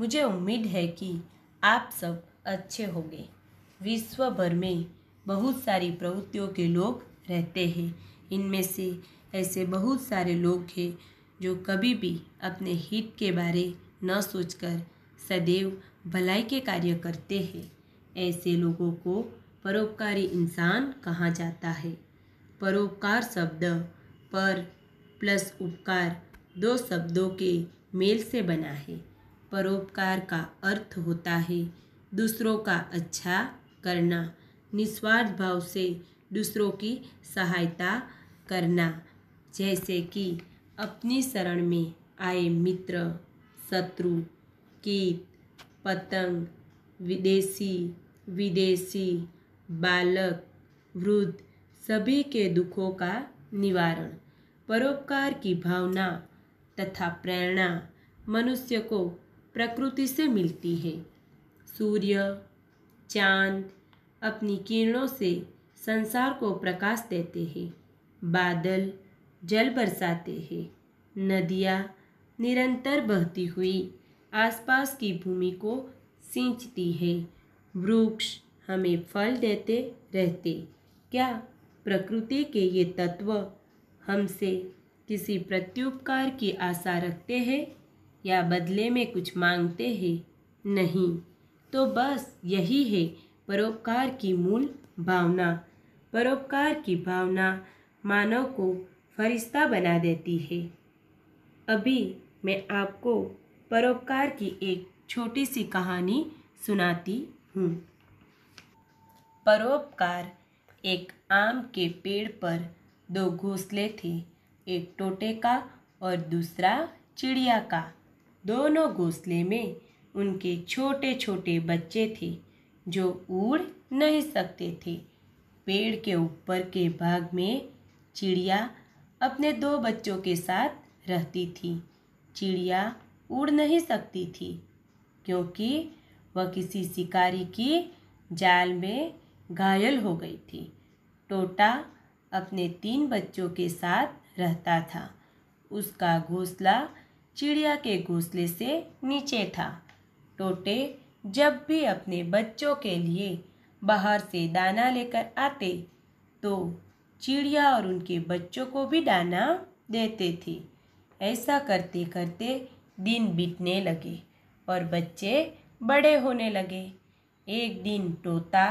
मुझे उम्मीद है कि आप सब अच्छे होंगे विश्व भर में बहुत सारी प्रवृत्तियों के लोग रहते हैं इनमें से ऐसे बहुत सारे लोग हैं जो कभी भी अपने हित के बारे न सोचकर सदैव भलाई के कार्य करते हैं ऐसे लोगों को परोपकारी इंसान कहा जाता है परोपकार शब्द पर प्लस उपकार दो शब्दों के मेल से बना है परोपकार का अर्थ होता है दूसरों का अच्छा करना निस्वार्थ भाव से दूसरों की सहायता करना जैसे कि अपनी शरण में आए मित्र शत्रु कीट पतंग विदेशी विदेशी बालक वृद्ध सभी के दुखों का निवारण परोपकार की भावना तथा प्रेरणा मनुष्य को प्रकृति से मिलती है सूर्य चांद अपनी किरणों से संसार को प्रकाश देते हैं बादल जल बरसाते हैं नदियाँ निरंतर बहती हुई आसपास की भूमि को सींचती है वृक्ष हमें फल देते रहते क्या प्रकृति के ये तत्व हमसे किसी प्रत्युपकार की आशा रखते हैं या बदले में कुछ मांगते हैं नहीं तो बस यही है परोपकार की मूल भावना परोपकार की भावना मानव को फरिश्ता बना देती है अभी मैं आपको परोपकार की एक छोटी सी कहानी सुनाती हूँ परोपकार एक आम के पेड़ पर दो घोंसले थे एक टोटे का और दूसरा चिड़िया का दोनों घोंसले में उनके छोटे छोटे बच्चे थे जो उड़ नहीं सकते थे पेड़ के ऊपर के भाग में चिड़िया अपने दो बच्चों के साथ रहती थी चिड़िया उड़ नहीं सकती थी क्योंकि वह किसी शिकारी की जाल में घायल हो गई थी टोटा अपने तीन बच्चों के साथ रहता था उसका घोंसला चिड़िया के घोंसले से नीचे था टोटे जब भी अपने बच्चों के लिए बाहर से दाना लेकर आते तो चिड़िया और उनके बच्चों को भी दाना देते थे ऐसा करते करते दिन बीतने लगे और बच्चे बड़े होने लगे एक दिन तोता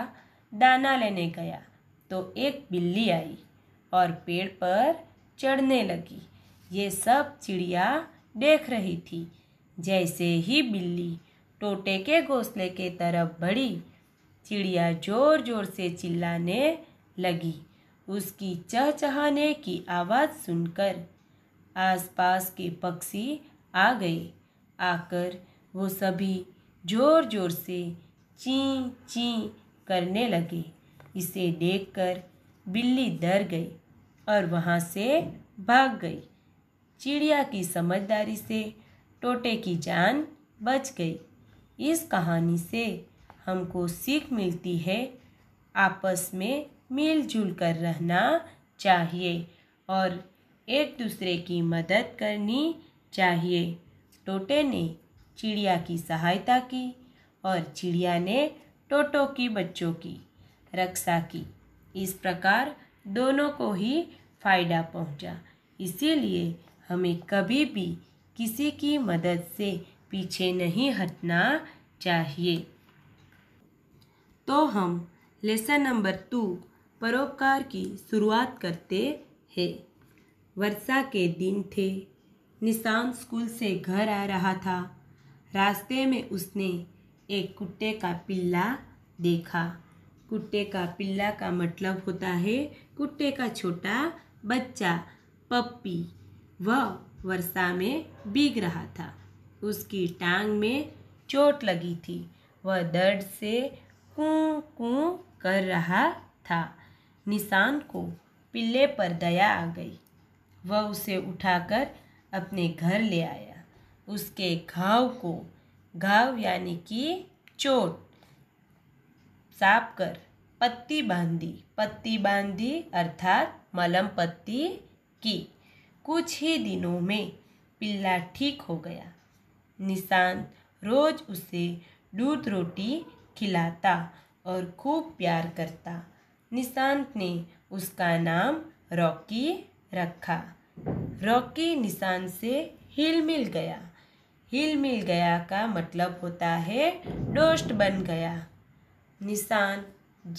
दाना लेने गया तो एक बिल्ली आई और पेड़ पर चढ़ने लगी ये सब चिड़िया देख रही थी जैसे ही बिल्ली टोटे के घोंसले के तरफ बढ़ी चिड़िया जोर जोर से चिल्लाने लगी उसकी चहचहाने की आवाज़ सुनकर आसपास के पक्षी आ गए आकर वो सभी जोर जोर से ची ची करने लगे इसे देखकर बिल्ली डर गई और वहाँ से भाग गई चिड़िया की समझदारी से टोटे की जान बच गई इस कहानी से हमको सीख मिलती है आपस में मिलजुल कर रहना चाहिए और एक दूसरे की मदद करनी चाहिए टोटे ने चिड़िया की सहायता की और चिड़िया ने टोटो की बच्चों की रक्षा की इस प्रकार दोनों को ही फायदा पहुंचा इसीलिए हमें कभी भी किसी की मदद से पीछे नहीं हटना चाहिए तो हम लेसन नंबर टू परोपकार की शुरुआत करते हैं वर्षा के दिन थे निशान स्कूल से घर आ रहा था रास्ते में उसने एक कुत्ते का पिल्ला देखा कुत्ते का पिल्ला का मतलब होता है कुत्ते का छोटा बच्चा पप्पी वह वर्षा में भीग रहा था उसकी टांग में चोट लगी थी वह दर्द से कू कू कर रहा था निशान को पिल्ले पर दया आ गई वह उसे उठाकर अपने घर ले आया उसके घाव को घाव यानी कि चोट साफ कर पत्ती बांधी पत्ती बांधी अर्थात मलम पत्ती की कुछ ही दिनों में पिल्ला ठीक हो गया निशान रोज उसे दूध रोटी खिलाता और खूब प्यार करता निशांत ने उसका नाम रॉकी रखा रॉकी निशान से हिल मिल गया हिल मिल गया का मतलब होता है दोस्त बन गया निशान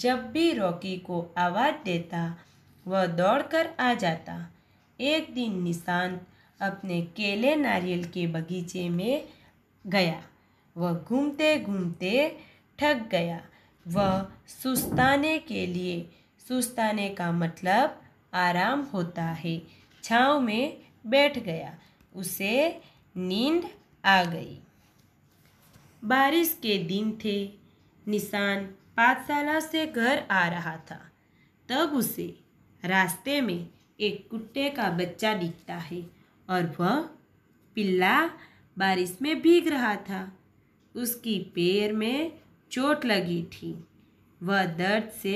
जब भी रॉकी को आवाज़ देता वह दौड़कर आ जाता एक दिन निशांत अपने केले नारियल के बगीचे में गया वह घूमते घूमते थक गया वह सुस्ताने के लिए सुस्ताने का मतलब आराम होता है छाँव में बैठ गया उसे नींद आ गई बारिश के दिन थे निशान पाठशाला से घर आ रहा था तब उसे रास्ते में एक कुत्ते का बच्चा दिखता है और वह पिल्ला बारिश में भीग रहा था उसकी पैर में चोट लगी थी वह दर्द से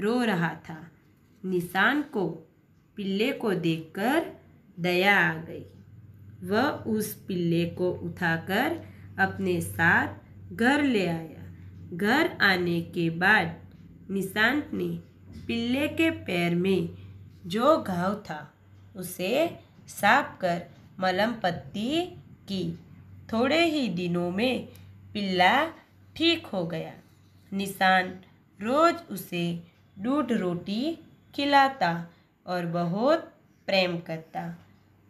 रो रहा था निशान को पिल्ले को देखकर दया आ गई वह उस पिल्ले को उठाकर अपने साथ घर ले आया घर आने के बाद निशांत ने पिल्ले के पैर में जो घाव था उसे साफ कर मलम पत्ती की थोड़े ही दिनों में पिल्ला ठीक हो गया निशान रोज उसे दूध रोटी खिलाता और बहुत प्रेम करता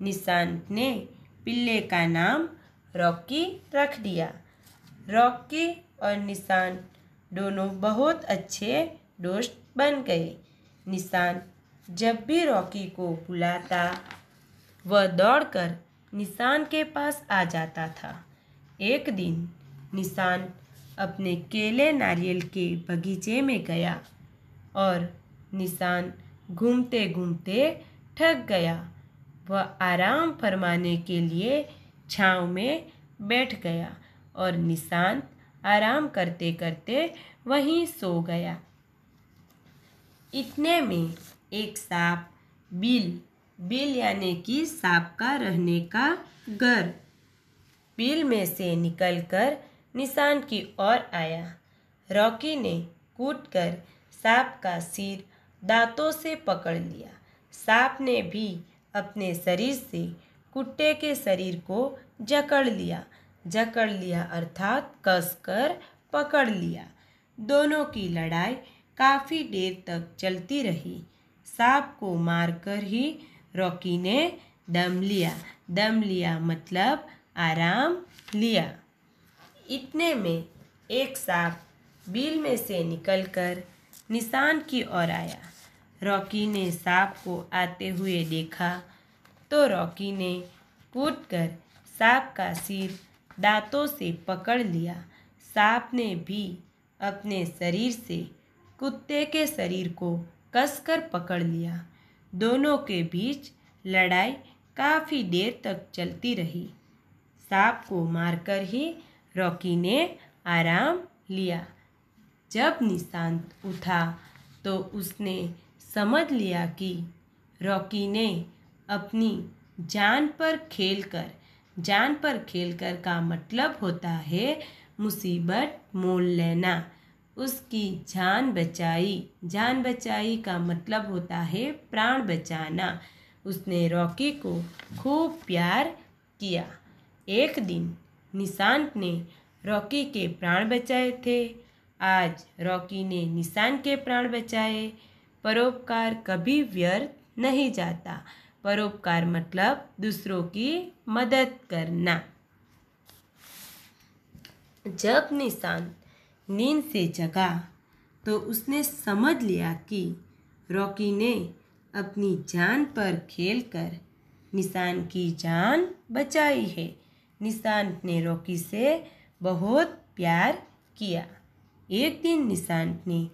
निशान ने पिल्ले का नाम रॉकी रख दिया रॉकी और निशान दोनों बहुत अच्छे दोस्त बन गए निशान जब भी रॉकी को बुलाता वह दौड़कर निशान के पास आ जाता था एक दिन निशान अपने केले नारियल के बगीचे में गया और निशान घूमते घूमते थक गया वह आराम फरमाने के लिए छाँव में बैठ गया और निशान आराम करते करते वहीं सो गया इतने में एक सांप बिल बिल यानी कि सांप का रहने का घर बिल में से निकलकर निशान की ओर आया रॉकी ने कूद कर सांप का सिर दांतों से पकड़ लिया सांप ने भी अपने शरीर से कुत्ते के शरीर को जकड़ लिया जकड़ लिया अर्थात कसकर पकड़ लिया दोनों की लड़ाई काफ़ी देर तक चलती रही सांप को मारकर ही रॉकी ने दम लिया दम लिया मतलब आराम लिया इतने में एक सांप बिल में से निकलकर निशान की ओर आया रॉकी ने सांप को आते हुए देखा तो रॉकी ने कूद कर सांप का सिर दांतों से पकड़ लिया सांप ने भी अपने शरीर से कुत्ते के शरीर को कसकर पकड़ लिया दोनों के बीच लड़ाई काफ़ी देर तक चलती रही सांप को मारकर ही रॉकी ने आराम लिया जब निशांत उठा तो उसने समझ लिया कि रॉकी ने अपनी जान पर खेल कर जान पर खेल कर का मतलब होता है मुसीबत मोल लेना उसकी जान बचाई जान बचाई का मतलब होता है प्राण बचाना उसने रॉकी को खूब प्यार किया एक दिन निशांत ने रॉकी के प्राण बचाए थे आज रॉकी ने निशान के प्राण बचाए परोपकार कभी व्यर्थ नहीं जाता परोपकार मतलब दूसरों की मदद करना जब निशांत नींद से जगा तो उसने समझ लिया कि रॉकी ने अपनी जान पर खेलकर निशान की जान बचाई है निशान ने रॉकी से बहुत प्यार किया एक दिन निशान ने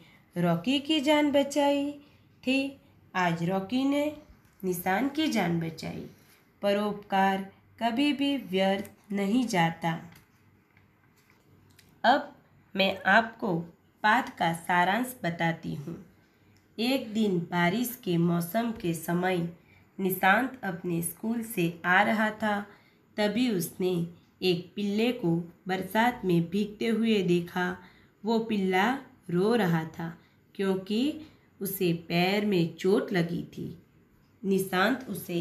रॉकी की जान बचाई थी आज रॉकी ने निशान की जान बचाई परोपकार कभी भी व्यर्थ नहीं जाता अब मैं आपको पाठ का सारांश बताती हूँ एक दिन बारिश के मौसम के समय निशांत अपने स्कूल से आ रहा था तभी उसने एक पिल्ले को बरसात में भीगते हुए देखा वो पिल्ला रो रहा था क्योंकि उसे पैर में चोट लगी थी निशांत उसे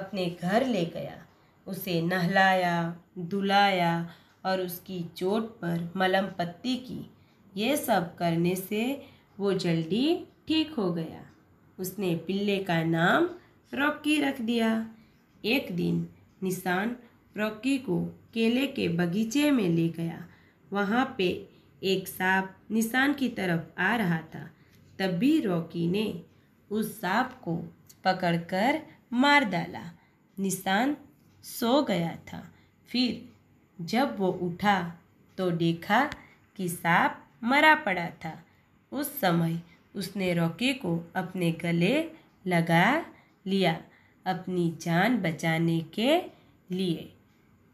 अपने घर ले गया उसे नहलाया धुलाया और उसकी चोट पर मलम पत्ती की ये सब करने से वो जल्दी ठीक हो गया उसने पिल्ले का नाम रॉकी रख दिया एक दिन निशान रॉकी को केले के बगीचे में ले गया वहाँ पे एक सांप निशान की तरफ आ रहा था तब भी रॉकी ने उस सांप को पकड़कर मार डाला निशान सो गया था फिर जब वो उठा तो देखा कि सांप मरा पड़ा था उस समय उसने रॉकी को अपने गले लगा लिया अपनी जान बचाने के लिए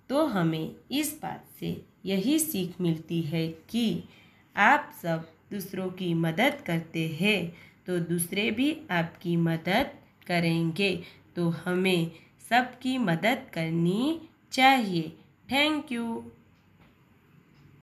तो हमें इस बात से यही सीख मिलती है कि आप सब दूसरों की मदद करते हैं तो दूसरे भी आपकी मदद करेंगे तो हमें सबकी मदद करनी चाहिए thank you